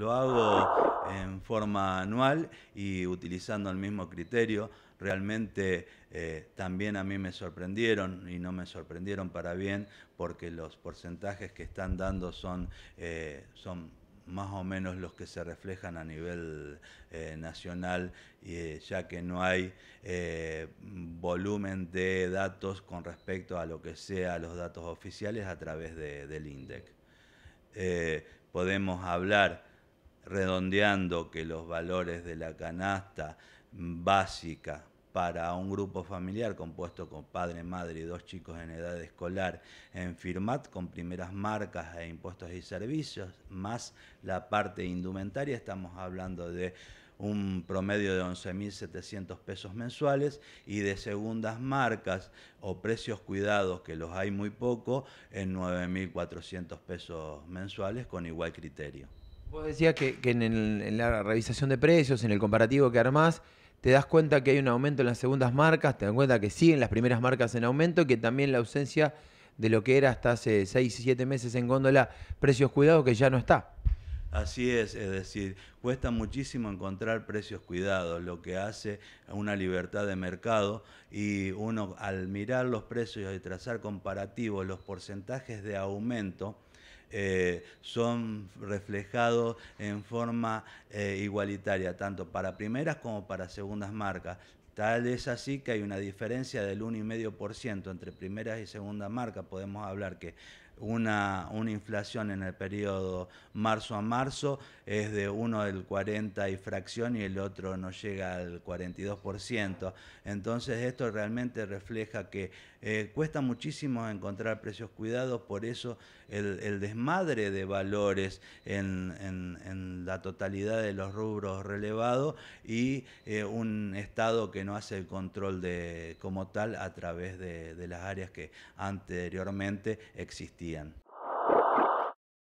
Lo hago en forma anual y utilizando el mismo criterio. Realmente eh, también a mí me sorprendieron y no me sorprendieron para bien porque los porcentajes que están dando son, eh, son más o menos los que se reflejan a nivel eh, nacional, ya que no hay volumen de datos con respecto a lo que sea los datos oficiales a través del INDEC. podemos hablar redondeando que los valores de la canasta básica para un grupo familiar compuesto con padre, madre y dos chicos en edad escolar en Firmat con primeras marcas e impuestos y servicios, más la parte indumentaria, estamos hablando de un promedio de 11.700 pesos mensuales y de segundas marcas o precios cuidados, que los hay muy poco, en 9.400 pesos mensuales con igual criterio. Vos decías que, en, la revisación de precios, en el comparativo que armás, te das cuenta que hay un aumento en las segundas marcas, te das cuenta que siguen las primeras marcas en aumento, que también la ausencia de lo que era hasta hace 6, siete meses en góndola, precios cuidados, que ya no está. Así es, es decir, cuesta muchísimo encontrar precios cuidados, lo que hace una libertad de mercado y uno al mirar los precios y trazar comparativos, los porcentajes de aumento, eh, son reflejados en forma eh, igualitaria, tanto para primeras como para segundas marcas. Tal es así que hay una diferencia del 1,5% entre primeras y segundas marcas. Podemos hablar que una, una, inflación en el periodo marzo a marzo es de uno del 40 y fracción y el otro no llega al 42%. Entonces esto realmente refleja que eh, cuesta muchísimo encontrar precios cuidados, por eso el, desmadre de valores en, la totalidad de los rubros relevados y eh, un Estado que no hace el control de, como tal a través de las áreas que anteriormente existían. Indian